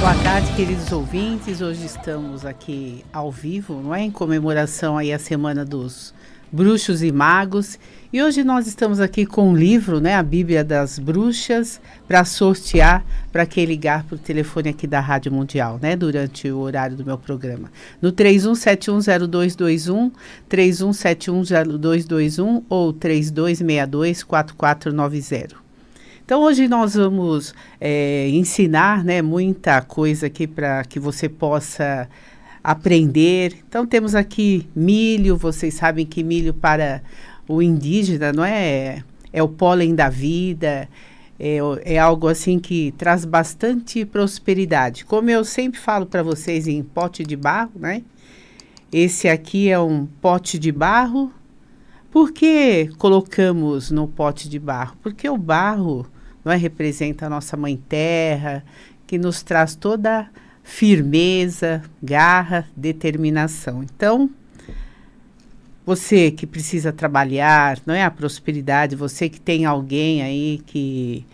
Boa tarde, queridos ouvintes. Hoje estamos aqui ao vivo, não é? Em comemoração aí à Semana dos Bruxos e Magos. E hoje nós estamos aqui com um livro, né? A Bíblia das Bruxas, para sortear para quem ligar para o telefone aqui da Rádio Mundial, né? Durante o horário do meu programa. No 31710221, 31710221 ou 32624490. Então, hoje nós vamos é, ensinar né, muita coisa aqui para que você possa aprender. Então, temos aqui milho, vocês sabem que milho para o indígena, não é? É o pólen da vida, é, é algo assim que traz bastante prosperidade. Como eu sempre falo para vocês em pote de barro, né? Esse aqui é um pote de barro por que colocamos no pote de barro? Porque o barro não é, representa a nossa mãe terra, que nos traz toda firmeza, garra, determinação. Então, você que precisa trabalhar, não é a prosperidade, você que tem alguém aí que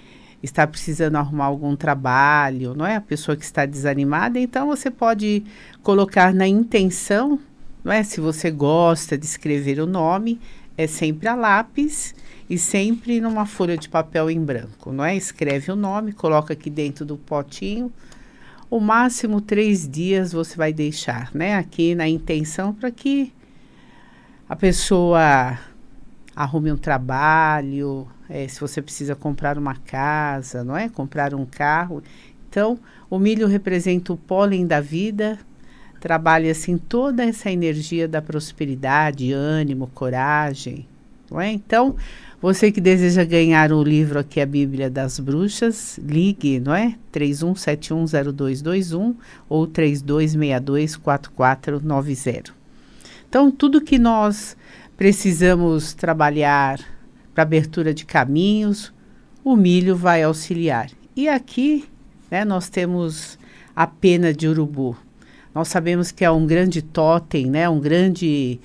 está precisando arrumar algum trabalho, não é a pessoa que está desanimada, então você pode colocar na intenção, não é se você gosta de escrever o nome, é sempre a lápis e sempre numa folha de papel em branco, não é? Escreve o nome, coloca aqui dentro do potinho. O máximo três dias você vai deixar, né? Aqui na intenção para que a pessoa arrume um trabalho, é, se você precisa comprar uma casa, não é? Comprar um carro. Então, o milho representa o pólen da vida, trabalhe assim toda essa energia da prosperidade, ânimo, coragem. Não é? Então, você que deseja ganhar o livro aqui, a Bíblia das Bruxas, ligue, não é? 31710221 ou 32624490. Então, tudo que nós precisamos trabalhar para abertura de caminhos, o milho vai auxiliar. E aqui, né, nós temos a pena de urubu, nós sabemos que é um grande totem, né? Um grande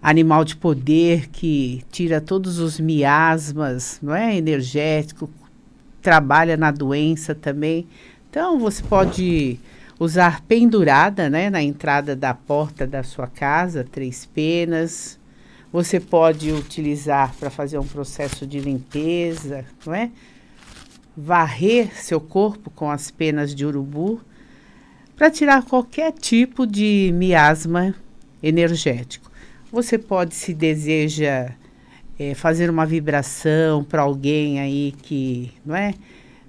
animal de poder que tira todos os miasmas, não é? Energético, trabalha na doença também. Então você pode usar pendurada, né, na entrada da porta da sua casa, três penas. Você pode utilizar para fazer um processo de limpeza, não é? Varrer seu corpo com as penas de urubu para tirar qualquer tipo de miasma energético. Você pode, se deseja, é, fazer uma vibração para alguém aí que, não é?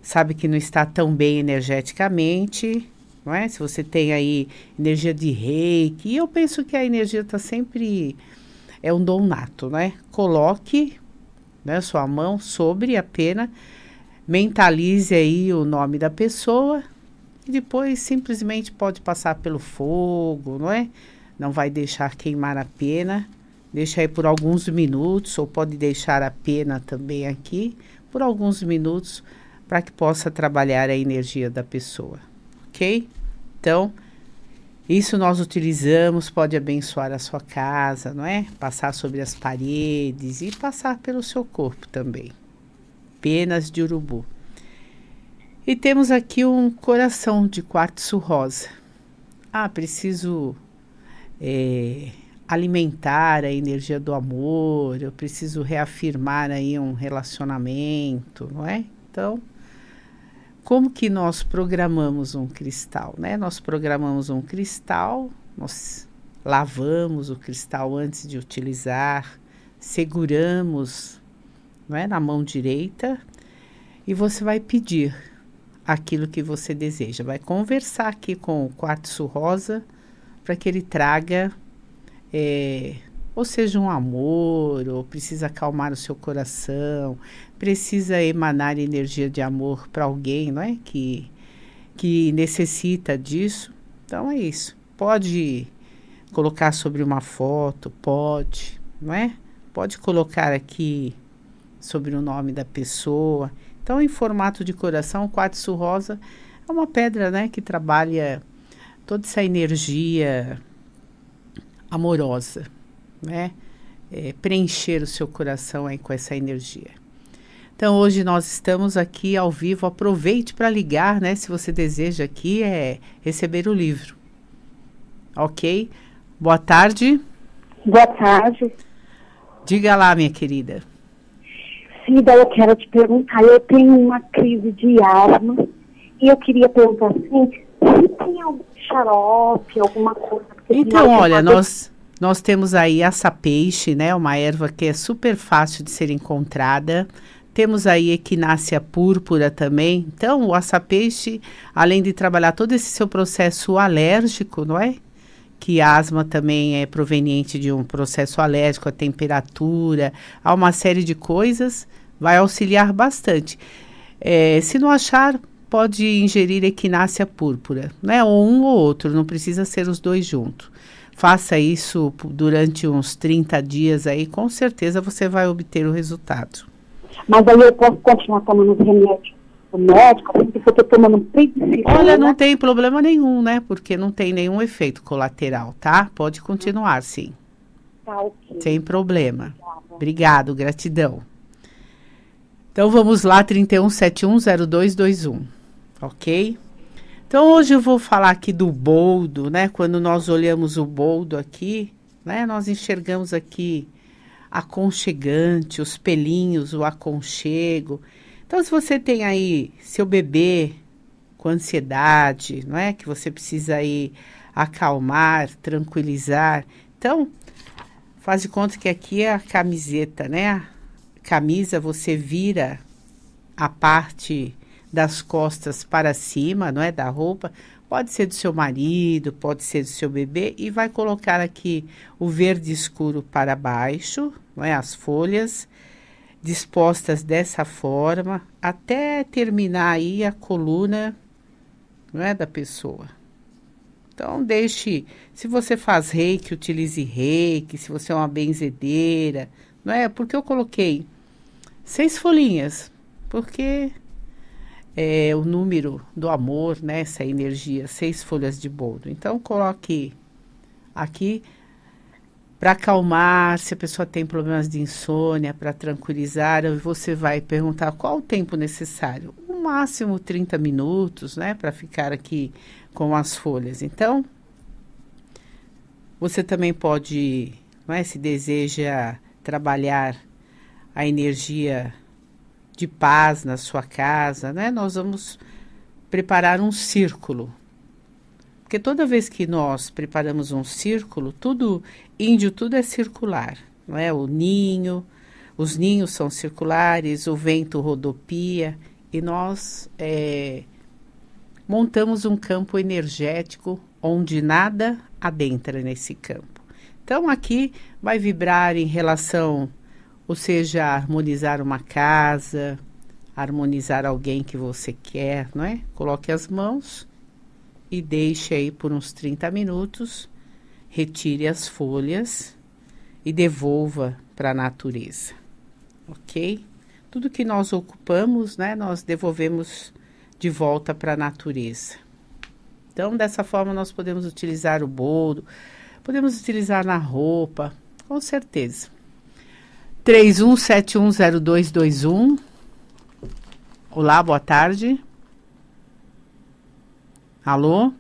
Sabe que não está tão bem energeticamente, não é? Se você tem aí energia de reiki, eu penso que a energia está sempre é um dom nato, né? Coloque né, sua mão sobre a pena, mentalize aí o nome da pessoa, e depois simplesmente pode passar pelo fogo, não é? Não vai deixar queimar a pena. Deixa aí por alguns minutos, ou pode deixar a pena também aqui por alguns minutos para que possa trabalhar a energia da pessoa, ok? Então, isso nós utilizamos, pode abençoar a sua casa, não é? Passar sobre as paredes e passar pelo seu corpo também. Penas de urubu. E temos aqui um coração de quartzo rosa. Ah, preciso é, alimentar a energia do amor, eu preciso reafirmar aí um relacionamento, não é? Então, como que nós programamos um cristal, né? Nós programamos um cristal, nós lavamos o cristal antes de utilizar, seguramos, não é, na mão direita, e você vai pedir aquilo que você deseja. Vai conversar aqui com o quartzo rosa para que ele traga, é, ou seja, um amor, ou precisa acalmar o seu coração, precisa emanar energia de amor para alguém, não é? Que, que necessita disso. Então é isso. Pode colocar sobre uma foto, pode, não é? Pode colocar aqui sobre o nome da pessoa. Então, em formato de coração, o quartzo rosa é uma pedra, né, que trabalha toda essa energia amorosa, né? É, preencher o seu coração aí com essa energia. Então, hoje nós estamos aqui ao vivo. Aproveite para ligar, né? Se você deseja aqui é receber o livro. Ok? Boa tarde. Boa tarde. Diga lá, minha querida. Cida, eu quero te perguntar, eu tenho uma crise de asma e eu queria perguntar assim, se tem algum xarope, alguma coisa... Então, olha, nós... Nós temos aí açapeixe, né? Uma erva que é super fácil de ser encontrada. Temos aí equinácea púrpura também. Então, o aça-peixe, além de trabalhar todo esse seu processo alérgico, não é? Que asma também é proveniente de um processo alérgico, a temperatura, a uma série de coisas vai auxiliar bastante. É, se não achar, pode ingerir equinácea púrpura, né? Ou um ou outro, não precisa ser os dois juntos. Faça isso durante uns 30 dias aí, com certeza você vai obter o resultado. Mas aí eu posso continuar tomando os remédios o médico, se assim, eu estou tomando prednisolona... Olha, né? não tem problema nenhum, né? Porque não tem nenhum efeito colateral, tá? Pode continuar, sim. Tá, ok. Sem problema. Obrigada. Obrigado, gratidão. Então vamos lá, 31710221, ok? Então hoje eu vou falar aqui do boldo, né? Quando nós olhamos o boldo aqui, né? Nós enxergamos aqui aconchegante, os pelinhos, o aconchego. Então se você tem aí seu bebê com ansiedade, não é? Que você precisa aí acalmar, tranquilizar. Então, faz de conta que aqui é a camiseta, né? camisa você vira a parte das costas para cima, não é da roupa, pode ser do seu marido, pode ser do seu bebê e vai colocar aqui o verde escuro para baixo, não é as folhas dispostas dessa forma até terminar aí a coluna, não é da pessoa. Então, deixe. Se você faz reiki, utilize reiki. Se você é uma benzedeira, não é? Porque eu coloquei seis folhinhas, porque é o número do amor, né? Essa energia, seis folhas de boldo. Então coloque aqui para acalmar, se a pessoa tem problemas de insônia, para tranquilizar, você vai perguntar qual o tempo necessário. O máximo 30 minutos, né, para ficar aqui com as folhas. Então, você também pode, é, se deseja trabalhar a energia de paz na sua casa, né? Nós vamos preparar um círculo. Porque toda vez que nós preparamos um círculo, tudo índio, tudo é circular, não é? O ninho, os ninhos são circulares, o vento rodopia e nós é, montamos um campo energético onde nada adentra nesse campo. Então aqui vai vibrar em relação, ou seja, harmonizar uma casa, harmonizar alguém que você quer, não é? Coloque as mãos e deixe aí por uns 30 minutos, retire as folhas e devolva para a natureza. OK? Tudo que nós ocupamos, né, nós devolvemos de volta para a natureza. Então, dessa forma, nós podemos utilizar o bolo, Podemos utilizar na roupa, com certeza. 31710221. Olá, boa tarde. Alô?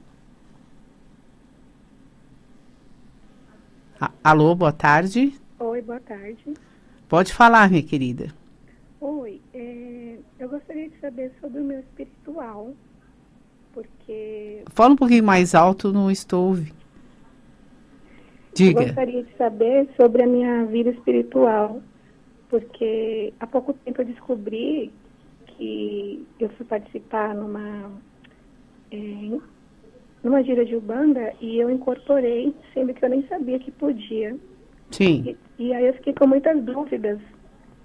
A Alô, boa tarde. Oi, boa tarde. Pode falar, minha querida. Oi, é, eu gostaria de saber sobre o meu espiritual, porque... Fala um pouquinho mais alto, não estou ouvindo. Diga. Eu gostaria de saber sobre a minha vida espiritual, porque há pouco tempo eu descobri que eu fui participar numa, é, numa gira de Ubanda e eu incorporei, sendo que eu nem sabia que podia. Sim. E, e aí eu fiquei com muitas dúvidas.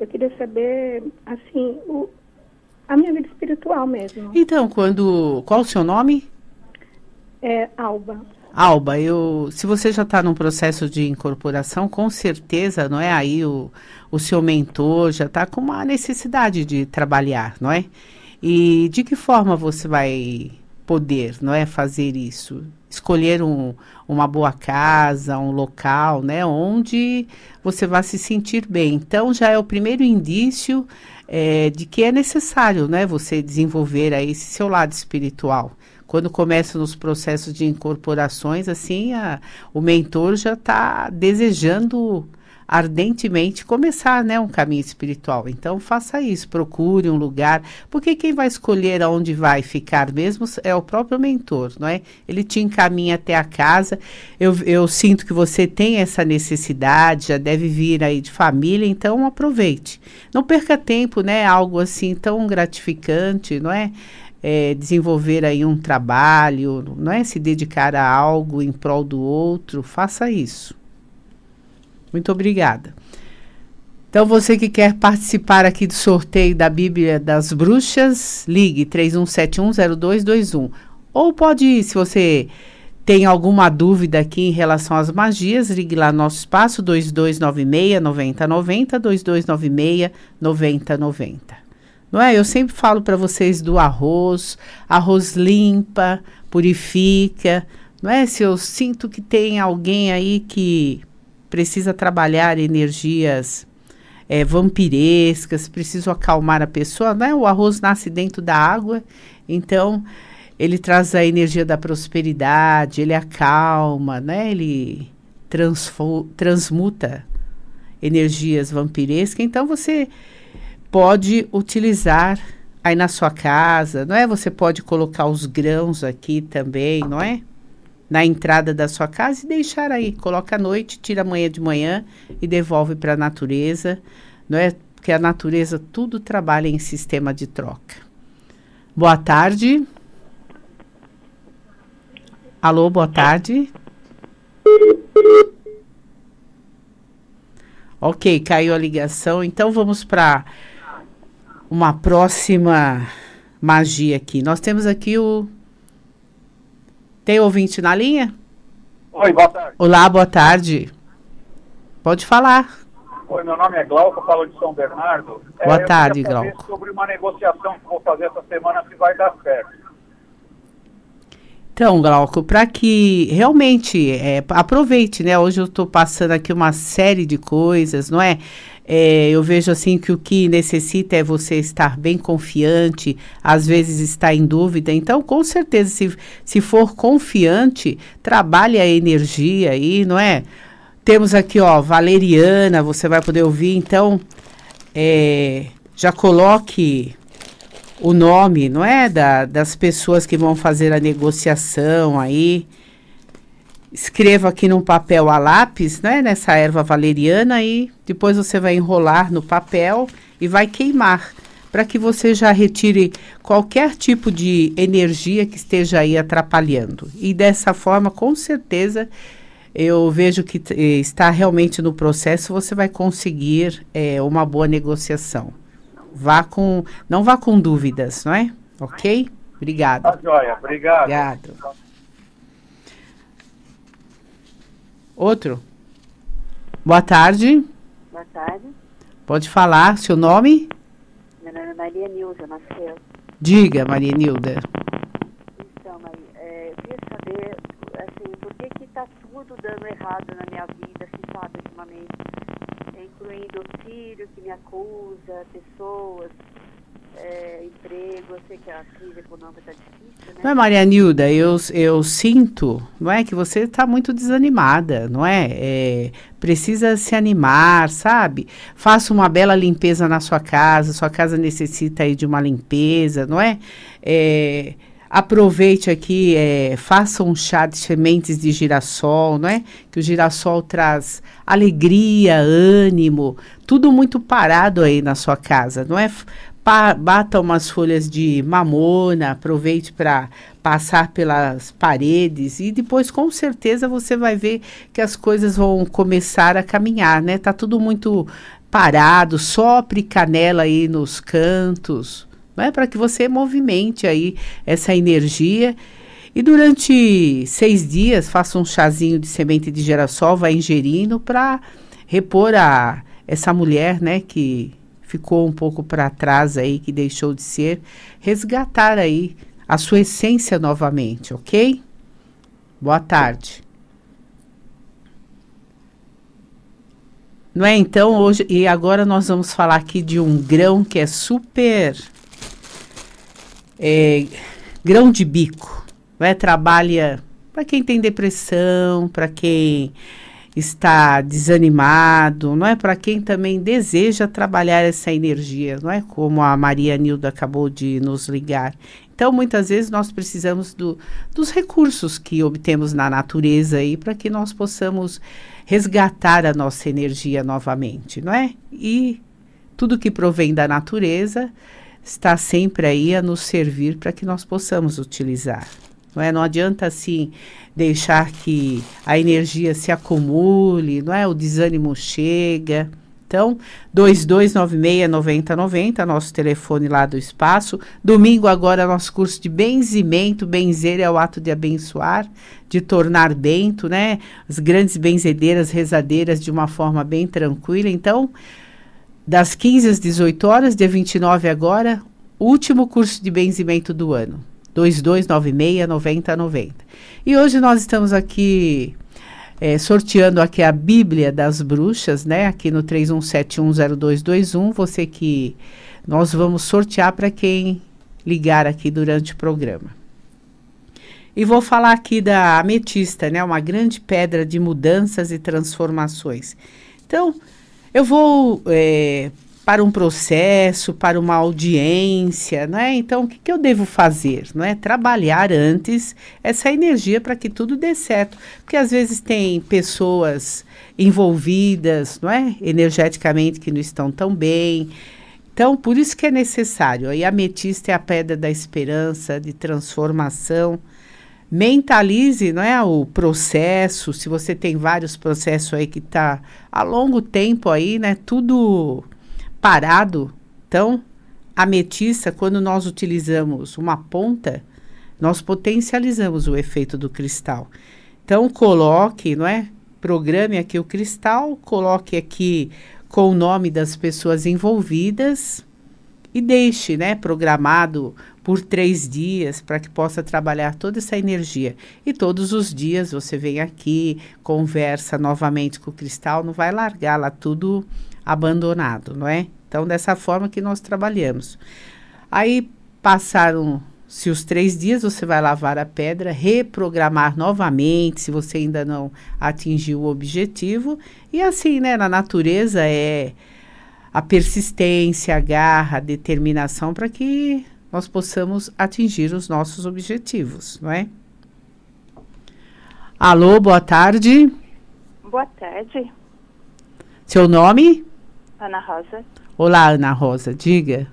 Eu queria saber, assim, o, a minha vida espiritual mesmo. Então, quando. Qual o seu nome? É Alba. Alba, eu, se você já está num processo de incorporação, com certeza, não é aí o, o seu mentor já está com uma necessidade de trabalhar, não é? E de que forma você vai poder, não é, fazer isso? Escolher um, uma boa casa, um local, né, onde você vai se sentir bem. Então já é o primeiro indício é, de que é necessário, né, você desenvolver aí esse seu lado espiritual quando começam nos processos de incorporações, assim, a, o mentor já está desejando ardentemente começar né, um caminho espiritual. Então faça isso, procure um lugar, porque quem vai escolher aonde vai ficar mesmo é o próprio mentor, não é? Ele te encaminha até a casa. Eu, eu sinto que você tem essa necessidade, já deve vir aí de família, então aproveite. Não perca tempo, né? Algo assim tão gratificante, não é? é, desenvolver aí um trabalho, não é se dedicar a algo em prol do outro, faça isso. Muito obrigada. Então, você que quer participar aqui do sorteio da Bíblia das Bruxas, ligue 31710221. Ou pode, se você tem alguma dúvida aqui em relação às magias, ligue lá no nosso espaço 2296 9090, 2296 9090. Não é? Eu sempre falo para vocês do arroz, arroz limpa, purifica, não é? Se eu sinto que tem alguém aí que precisa trabalhar energias é, vampirescas, preciso acalmar a pessoa, né? O arroz nasce dentro da água, então ele traz a energia da prosperidade, ele acalma, né? Ele transmuta energias vampirescas. Então você pode utilizar aí na sua casa, não é? Você pode colocar os grãos aqui também, não é? Na entrada da sua casa e deixar aí, coloca à noite, tira amanhã de manhã e devolve para a natureza, não é? Porque a natureza tudo trabalha em sistema de troca. Boa tarde. Alô, boa tarde. Ok, caiu a ligação. Então vamos para uma próxima magia aqui. Nós temos aqui o. Tem ouvinte na linha? Oi, boa tarde. Olá, boa tarde. Pode falar. Oi, meu nome é Glauco, falo de São Bernardo. É, boa é, tarde, Glauco. Sobre uma negociação que vou fazer essa semana, se vai dar certo. Então, Glauco, para que realmente é, aproveite, né? Hoje eu estou passando aqui uma série de coisas, não é? É, eu vejo assim que o que necessita é você estar bem confiante, às vezes está em dúvida. Então, com certeza, se, se for confiante, trabalhe a energia aí, não é? Temos aqui, ó, Valeriana, você vai poder ouvir, então é, já coloque o nome, não é? Da, das pessoas que vão fazer a negociação aí escreva aqui num papel a lápis, né, nessa erva valeriana e depois você vai enrolar no papel e vai queimar, para que você já retire qualquer tipo de energia que esteja aí atrapalhando. E dessa forma, com certeza, eu vejo que eh, está realmente no processo, você vai conseguir é, uma boa negociação. Vá com, não vá com dúvidas, não é? Ok? Obrigada. Tá joia, obrigado. Obrigado. Outro. Boa tarde. Boa tarde. Pode falar seu nome? Meu nome é Maria Nilda Marcelo. Diga, Maria Nilda. Então, Maria, é, eu queria saber, assim, por que que tá tudo dando errado na minha vida, assim, sabe, ultimamente? Tá incluindo o filho que me acusa, pessoas é, emprego, eu sei que a crise econômica está difícil, né? Não é, Maria Nilda, eu, eu sinto, não é, que você está muito desanimada, não é? é? Precisa se animar, sabe? Faça uma bela limpeza na sua casa, sua casa necessita aí de uma limpeza, não é? É aproveite aqui, é, faça um chá de sementes de girassol, não é? Que o girassol traz alegria, ânimo, tudo muito parado aí na sua casa, não é? bata umas folhas de mamona, aproveite para passar pelas paredes e depois com certeza você vai ver que as coisas vão começar a caminhar, né? Tá tudo muito parado, sopre canela aí nos cantos, né? Para que você movimente aí essa energia. E durante seis dias faça um chazinho de semente de girassol, vai ingerindo para repor a essa mulher, né? Que ficou um pouco para trás aí, que deixou de ser, resgatar aí a sua essência novamente, ok? Boa tarde. Não é? Então, hoje, e agora nós vamos falar aqui de um grão que é super. É, grão de bico. Né? Trabalha para quem tem depressão, para quem está desanimado, não é? Para quem também deseja trabalhar essa energia, não é? Como a Maria Nilda acabou de nos ligar. Então, muitas vezes nós precisamos do, dos recursos que obtemos na natureza aí para que nós possamos resgatar a nossa energia novamente, não é? E tudo que provém da natureza está sempre aí a nos servir para que nós possamos utilizar. Não, é? não adianta assim deixar que a energia se acumule, não é? O desânimo chega. Então, 2296-9090, nosso telefone lá do espaço. Domingo, agora, nosso curso de benzimento. Benzer é o ato de abençoar, de tornar bento, né? As grandes benzedeiras, rezadeiras, de uma forma bem tranquila. Então, das 15 às 18 horas, dia 29 agora, último curso de benzimento do ano. 2296 9090. E hoje nós estamos aqui é, sorteando aqui a Bíblia das Bruxas, né? Aqui no 31710221. Você que nós vamos sortear para quem ligar aqui durante o programa. E vou falar aqui da ametista, né? Uma grande pedra de mudanças e transformações. Então, eu vou é, para um processo, para uma audiência, né? Então, o que, que eu devo fazer? Não é trabalhar antes essa energia para que tudo dê certo, porque às vezes tem pessoas envolvidas, não é, energeticamente que não estão tão bem. Então, por isso que é necessário. Aí a ametista é a pedra da esperança, de transformação. Mentalize, não é, o processo. Se você tem vários processos aí que está a longo tempo aí, né, tudo parado. Então, a metiça, quando nós utilizamos uma ponta, nós potencializamos o efeito do cristal. Então, coloque, não é? Programe aqui o cristal, coloque aqui com o nome das pessoas envolvidas e deixe, né, programado por três dias para que possa trabalhar toda essa energia. E todos os dias você vem aqui, conversa novamente com o cristal, não vai largar lá tudo abandonado, não é? Então, dessa forma que nós trabalhamos. Aí passaram. Se os três dias você vai lavar a pedra, reprogramar novamente, se você ainda não atingiu o objetivo. E assim, né? Na natureza é a persistência, a garra, a determinação para que nós possamos atingir os nossos objetivos, não é? Alô, boa tarde. Boa tarde. Seu nome? Ana Rosa. Olá, Ana Rosa, diga.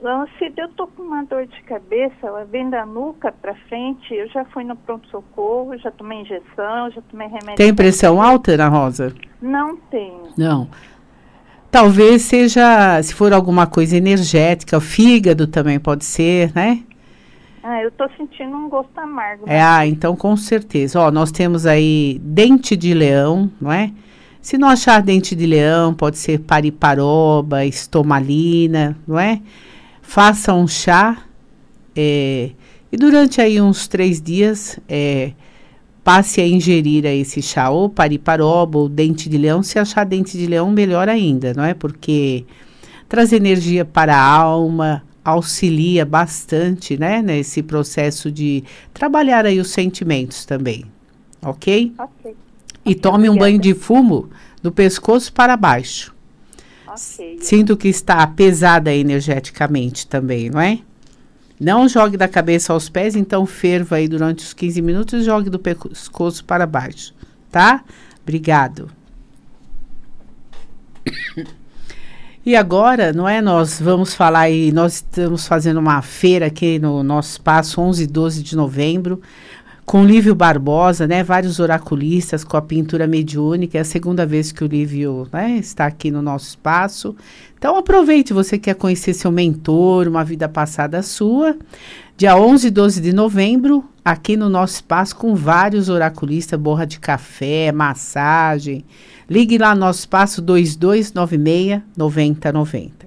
Lance, eu tô com uma dor de cabeça, ela vem da nuca para frente. Eu já fui no pronto-socorro, já tomei injeção, já tomei remédio. Tem pressão alta, Ana Rosa? Não tenho. Não. Talvez seja, se for alguma coisa energética, o fígado também pode ser, né? Ah, eu tô sentindo um gosto amargo. É, ah, então com certeza. Ó, nós temos aí dente de leão, não é? Se não achar dente de leão, pode ser pariparoba, estomalina, não é? Faça um chá é, e durante aí uns três dias é, Passe a ingerir a esse chá ou pariparoba ou dente de leão. Se achar dente de leão, melhor ainda, não é? Porque traz energia para a alma, auxilia bastante, né? Nesse processo de trabalhar aí os sentimentos também, ok? Ok. E tome um banho de fumo do pescoço para baixo. Okay. Sinto que está pesada energeticamente também, não é? Não jogue da cabeça aos pés, então ferva aí durante os 15 minutos e jogue do pescoço para baixo, tá? Obrigado. E agora, não é? Nós vamos falar aí, nós estamos fazendo uma feira aqui no nosso espaço, 11 e 12 de novembro com Lívio Barbosa, né, vários oraculistas com a pintura mediúnica. É a segunda vez que o Lívio né, está aqui no nosso espaço. Então aproveite, você quer conhecer seu mentor, uma vida passada sua. Dia 11 e 12 de novembro, aqui no nosso espaço, com vários oraculistas, borra de café, massagem. Ligue lá no nosso espaço 2296 9090.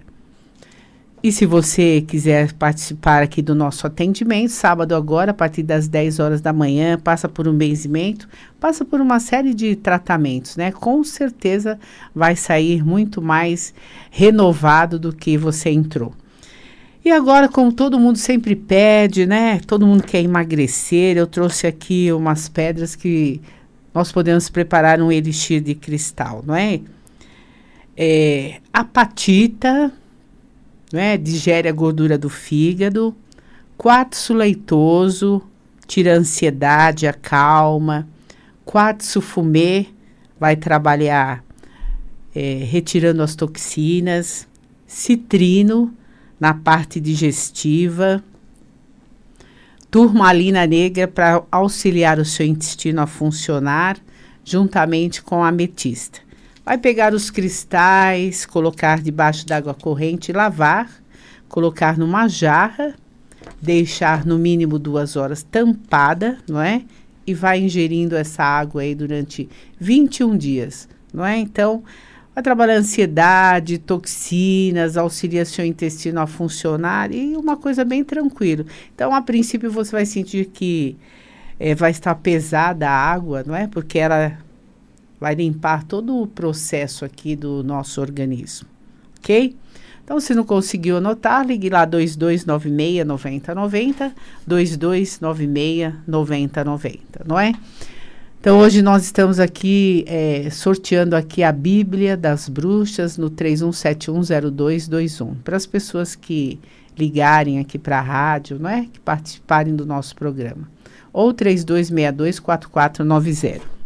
E se você quiser participar aqui do nosso atendimento, sábado agora, a partir das 10 horas da manhã, passa por um benzimento, passa por uma série de tratamentos, né? Com certeza vai sair muito mais renovado do que você entrou. E agora, como todo mundo sempre pede, né? Todo mundo quer emagrecer, eu trouxe aqui umas pedras que nós podemos preparar um elixir de cristal, não é? é apatita né? Digere a gordura do fígado. Quartzo leitoso tira a ansiedade, a calma. Quartzo fumê vai trabalhar é, retirando as toxinas. Citrino na parte digestiva. Turmalina negra para auxiliar o seu intestino a funcionar, juntamente com a ametista. Vai pegar os cristais, colocar debaixo d'água corrente, lavar, colocar numa jarra, deixar no mínimo duas horas tampada, não é? E vai ingerindo essa água aí durante 21 dias, não é? Então, vai trabalhar ansiedade, toxinas, auxilia seu intestino a funcionar e uma coisa bem tranquila. Então, a princípio, você vai sentir que é, vai estar pesada a água, não é? Porque ela vai limpar todo o processo aqui do nosso organismo, ok? Então, se não conseguiu anotar, ligue lá 2296-9090, 2296-9090, não é? Então, hoje nós estamos aqui é, sorteando aqui a Bíblia das Bruxas no 31710221, para as pessoas que ligarem aqui para a rádio, não é? Que participarem do nosso programa. Ou 4490.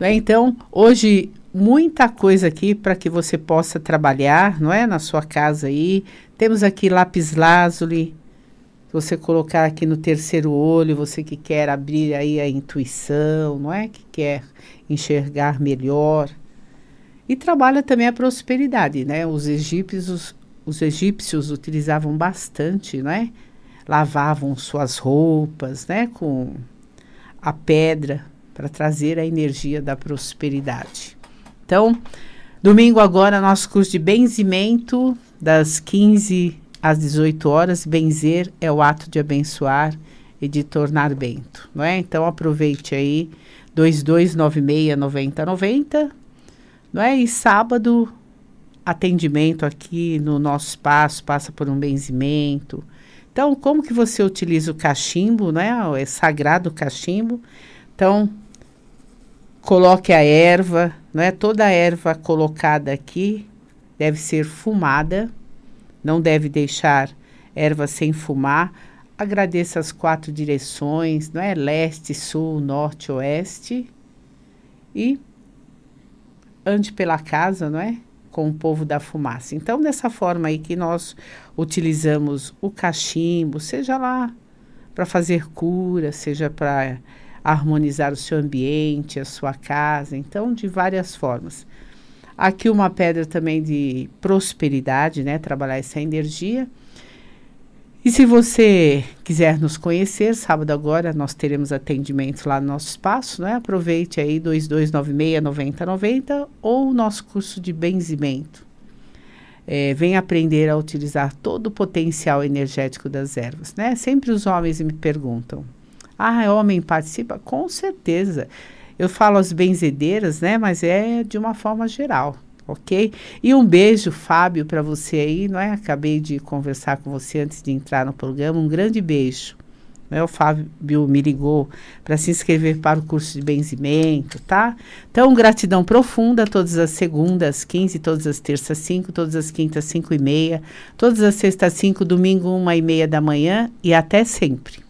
Né? Então, hoje, muita coisa aqui para que você possa trabalhar, não é? Na sua casa aí. Temos aqui lápis lazuli. Você colocar aqui no terceiro olho, você que quer abrir aí a intuição, não é? Que quer enxergar melhor. E trabalha também a prosperidade, né? Os egípcios, os, os egípcios utilizavam bastante, né? Lavavam suas roupas, né? Com a pedra para trazer a energia da prosperidade. Então, domingo agora, nosso curso de benzimento, das 15 às 18 horas. Benzer é o ato de abençoar e de tornar bento, não é? Então, aproveite aí, 2296-9090, não é? E sábado, atendimento aqui no nosso espaço, passa por um benzimento. Então, como que você utiliza o cachimbo, né? É sagrado o cachimbo então, coloque a erva, não é toda a erva colocada aqui deve ser fumada, não deve deixar erva sem fumar. Agradeça as quatro direções, não é leste, sul, norte, oeste e ande pela casa, não é? Com o povo da fumaça. Então, dessa forma aí que nós utilizamos o cachimbo, seja lá para fazer cura, seja para harmonizar o seu ambiente, a sua casa, então de várias formas. Aqui uma pedra também de prosperidade, né? Trabalhar essa energia. E se você quiser nos conhecer, sábado agora nós teremos atendimento lá no nosso espaço, né? Aproveite aí 2296-9090 ou o nosso curso de benzimento. É, vem aprender a utilizar todo o potencial energético das ervas, né? Sempre os homens me perguntam, ah, homem participa? Com certeza. Eu falo as benzedeiras, né? Mas é de uma forma geral, ok? E um beijo, Fábio, para você aí, não é? Acabei de conversar com você antes de entrar no programa. Um grande beijo. Né, o Fábio me ligou para se inscrever para o curso de benzimento, tá? Então, gratidão profunda todas as segundas, 15, todas as terças, 5, todas as quintas, 5 e meia, todas as sextas, 5, domingo, 1 e meia da manhã e até sempre.